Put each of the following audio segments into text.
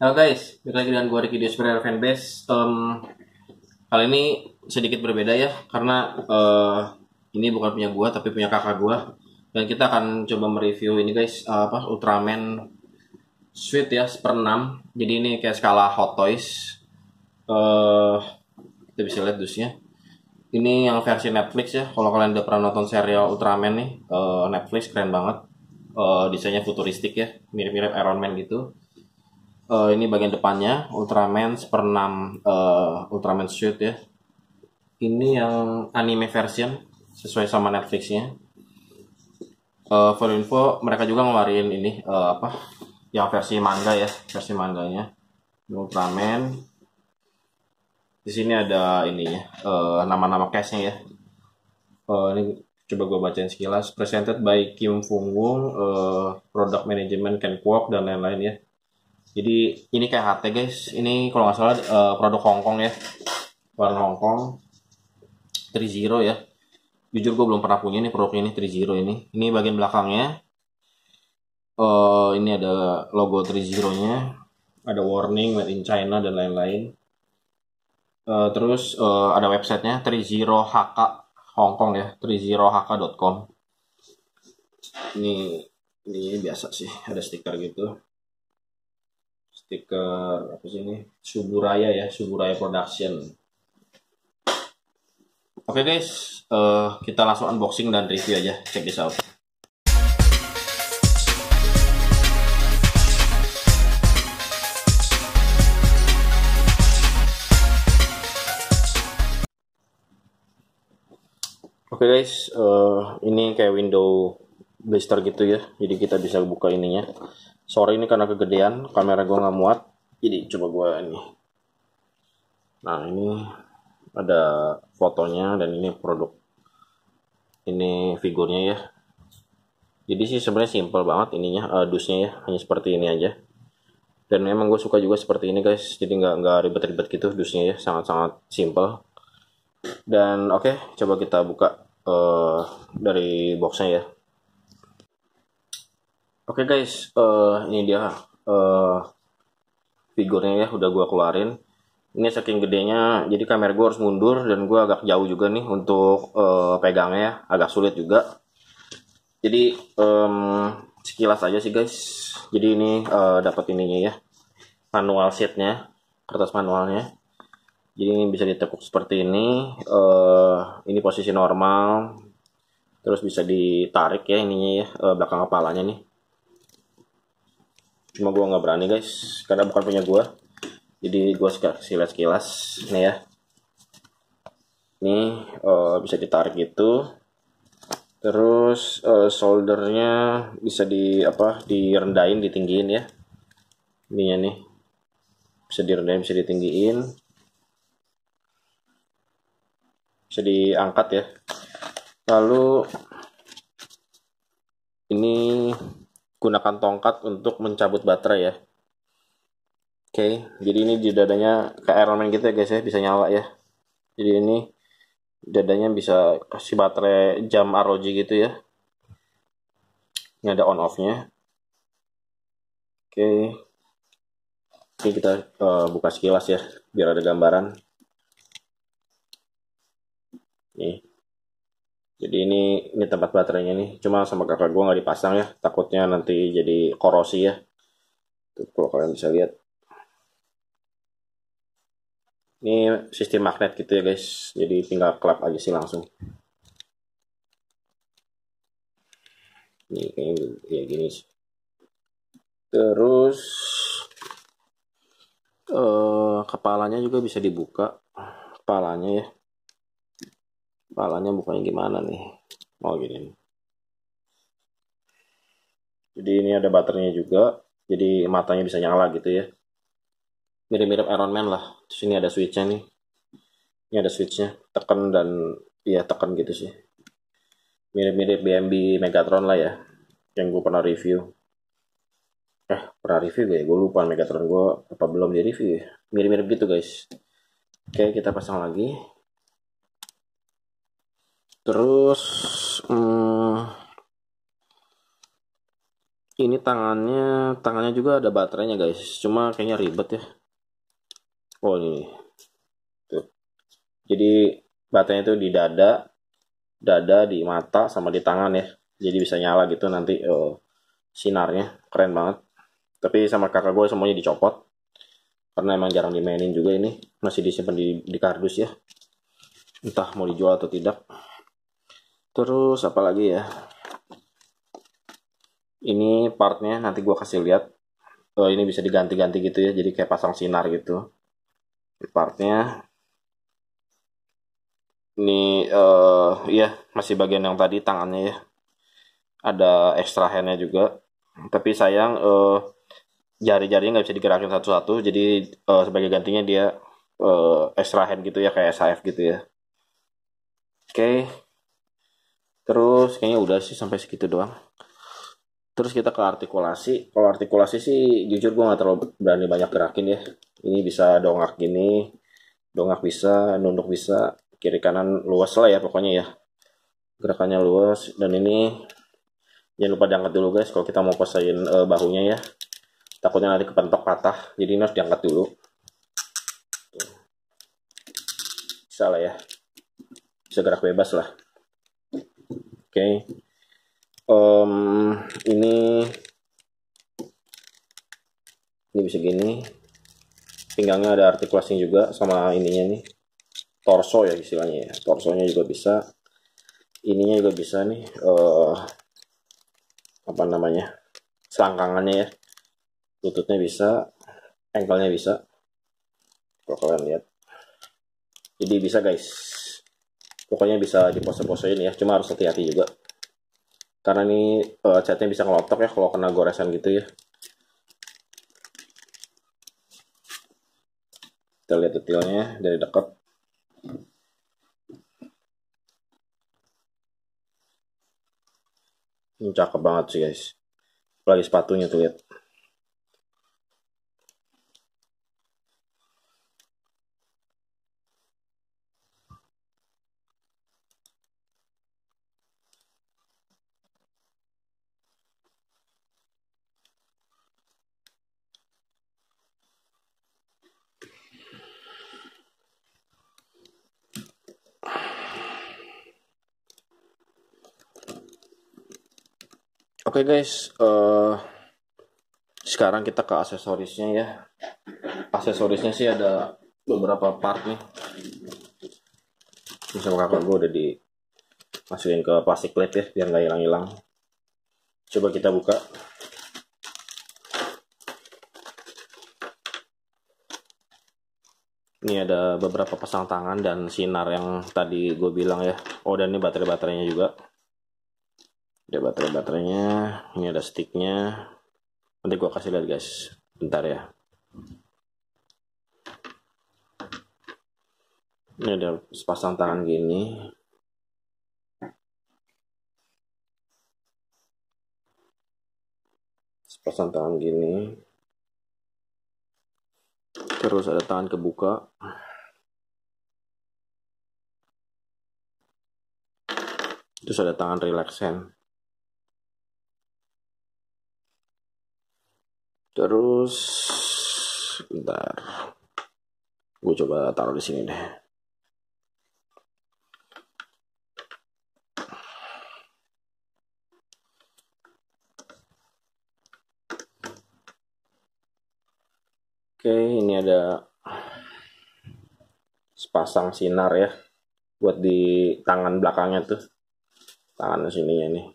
Halo guys, balik lagi dengan gue Ricky di Super Fanbase um, Kali ini sedikit berbeda ya, karena uh, ini bukan punya gue tapi punya kakak gue Dan kita akan coba mereview ini guys, uh, apa Ultraman Sweet ya, 6. Jadi ini kayak skala Hot Toys uh, Kita bisa lihat dusnya Ini yang versi Netflix ya, kalau kalian udah pernah nonton serial Ultraman nih, uh, Netflix keren banget uh, desainnya futuristik ya mirip-mirip Iron Man gitu uh, ini bagian depannya Ultraman 6 uh, eh, Ultraman suit ya ini yang anime version sesuai sama Netflixnya uh, for info mereka juga ngeluarin ini uh, apa yang versi manga ya versi manganya Ultraman di sini ada ininya uh, nama-nama nya ya uh, ini coba gue bacain sekilas presented by Kim Fung Wong uh, eh, product management Ken Kwok dan lain-lain ya jadi ini kayak HT guys ini kalau nggak salah uh, produk Hong Kong ya warna Hong Kong 30 ya jujur gue belum pernah punya nih produk ini 30 ini ini bagian belakangnya uh, ini ada logo 30 nya ada warning made in China dan lain-lain uh, terus uh, ada websitenya 30hk Hongkong ya 30hk.com ini ini biasa sih ada stiker gitu stiker apa sih ini Suburaya ya Suburaya Production oke okay guys uh, kita langsung unboxing dan review aja check this out Oke okay guys, uh, ini kayak window blister gitu ya, jadi kita bisa buka ininya. Sorry ini karena kegedean, kamera gue nggak muat, jadi coba gue ini. Nah ini ada fotonya dan ini produk. Ini figurnya ya. Jadi sih sebenarnya simple banget ininya, uh, dusnya ya, hanya seperti ini aja. Dan memang gue suka juga seperti ini guys, jadi nggak nggak ribet-ribet gitu dusnya ya, sangat-sangat simple dan oke okay, coba kita buka uh, dari boxnya ya. Oke okay guys, uh, ini dia uh, figurnya ya udah gue keluarin. Ini saking gedenya, jadi kamera gue harus mundur dan gue agak jauh juga nih untuk uh, pegangnya ya, agak sulit juga. Jadi um, sekilas aja sih guys. Jadi ini uh, dapat ininya ya, manual seatnya, kertas manualnya jadi ini bisa ditekuk seperti ini uh, ini posisi normal terus bisa ditarik ya ini uh, ya, eh, belakang kepalanya nih cuma gua nggak berani guys karena bukan punya gua jadi gua sekilas kilas nih ya ini uh, eh, bisa ditarik gitu terus uh, soldernya bisa di apa direndahin ditinggiin ya ininya nih bisa direndahin bisa ditinggiin bisa diangkat ya lalu ini gunakan tongkat untuk mencabut baterai ya oke jadi ini di dadanya kayak Iron Man gitu ya guys ya bisa nyala ya jadi ini dadanya bisa kasih baterai jam ROG gitu ya ini ada on off-nya. Oke. Okay. Ini kita uh, buka sekilas ya, biar ada gambaran. Nih. Jadi ini ini tempat baterainya nih. Cuma sama kakak gue nggak dipasang ya. Takutnya nanti jadi korosi ya. Tuh, kalau kalian bisa lihat. Ini sistem magnet gitu ya guys. Jadi tinggal klap aja sih langsung. Ini kayak ya gini sih. Terus eh, kepalanya juga bisa dibuka. Kepalanya ya palanya bukannya gimana nih oh gini nih. jadi ini ada baterainya juga jadi matanya bisa nyala gitu ya mirip-mirip Iron Man lah terus ini ada switchnya nih ini ada switchnya tekan dan ya tekan gitu sih mirip-mirip BMB Megatron lah ya yang gue pernah review eh pernah review gak ya gue lupa Megatron gue apa belum di review ya mirip-mirip gitu guys oke kita pasang lagi Terus hmm, ini tangannya, tangannya juga ada baterainya guys. Cuma kayaknya ribet ya. Oh ini, tuh. Jadi baterainya itu di dada, dada di mata sama di tangan ya. Jadi bisa nyala gitu nanti oh, sinarnya, keren banget. Tapi sama kakak gue semuanya dicopot karena emang jarang dimainin juga ini masih disimpan di, di kardus ya entah mau dijual atau tidak Terus apa lagi ya? Ini partnya nanti gue kasih lihat. Oh, ini bisa diganti-ganti gitu ya, jadi kayak pasang sinar gitu. Partnya ini uh, ya masih bagian yang tadi tangannya ya ada extra handnya juga tapi sayang uh, eh, jari-jarinya nggak bisa digerakin satu-satu jadi uh, sebagai gantinya dia uh, extra hand gitu ya kayak SAF gitu ya oke okay. Terus kayaknya udah sih sampai segitu doang. Terus kita ke artikulasi. Kalau artikulasi sih jujur gue gak terlalu berani banyak gerakin ya. Ini bisa dongak gini, dongak bisa, nunduk bisa, kiri kanan luas lah ya pokoknya ya. Gerakannya luas dan ini jangan lupa diangkat dulu guys kalau kita mau pasain uh, eh, bahunya ya. Takutnya nanti kepentok patah, jadi ini harus diangkat dulu. Bisa lah ya. Bisa gerak bebas lah okay. um, ini ini bisa gini pinggangnya ada artikulasi juga sama ininya nih torso ya istilahnya ya torsonya juga bisa ininya juga bisa nih uh, apa namanya selangkangannya ya lututnya bisa ankle bisa kalau kalian lihat jadi bisa guys pokoknya bisa di pose-pose posein ya cuma harus hati-hati juga karena ini uh, eh, catnya bisa ngelotok ya kalau kena goresan gitu ya kita lihat detailnya ya, dari dekat ini cakep banget sih guys lagi sepatunya tuh lihat Oke okay guys, uh, sekarang kita ke aksesorisnya ya. Aksesorisnya sih ada beberapa part nih. Ini kakak gue udah di masukin ke plastik plate ya, biar nggak hilang-hilang. Coba kita buka. Ini ada beberapa pasang tangan dan sinar yang tadi gue bilang ya. Oh dan ini baterai-baterainya juga ada baterai baterainya ini ada sticknya nanti gua kasih lihat guys bentar ya ini ada sepasang tangan gini sepasang tangan gini terus ada tangan kebuka terus ada tangan relaxen Terus bentar. Gue coba taruh di sini deh. Oke, ini ada sepasang sinar ya buat di tangan belakangnya tuh. Tangan sininya nih.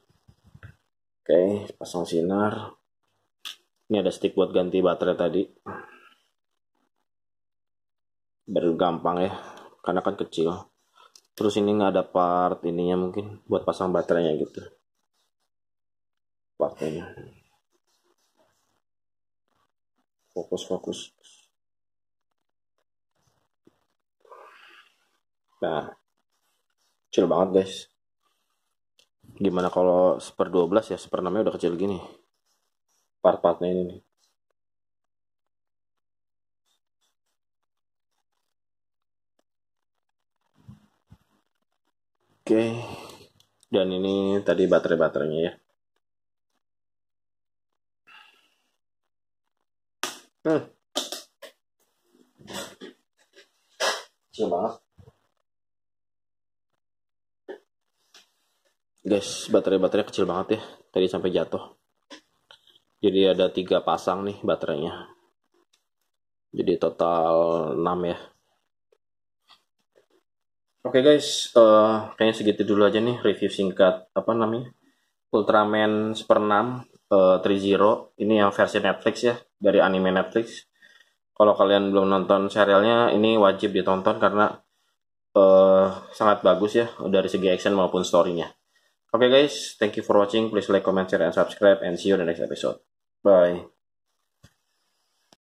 Oke, pasang sinar. Ini ada stick buat ganti baterai tadi. Baru gampang ya, karena kan kecil. Terus ini nggak ada part ininya mungkin buat pasang baterainya gitu. Partnya. Fokus fokus. Nah, kecil banget guys. Gimana kalau seper 12 ya, seper 6 udah kecil gini part-partnya ini nih. Oke, dan ini tadi baterai-baterainya ya. Hmm. coba Guys, baterai baterainya kecil banget ya. Tadi sampai jatuh jadi ada tiga pasang nih baterainya jadi total 6 ya Oke okay guys, uh, kayaknya segitu dulu aja nih review singkat apa namanya Ultraman Super 6 uh, 3.0 ini yang versi Netflix ya dari anime Netflix. Kalau kalian belum nonton serialnya ini wajib ditonton karena uh, sangat bagus ya dari segi action maupun storynya okay guys, thank you for watching. Please like, comment, share, and subscribe. And see you in the next episode. Bye.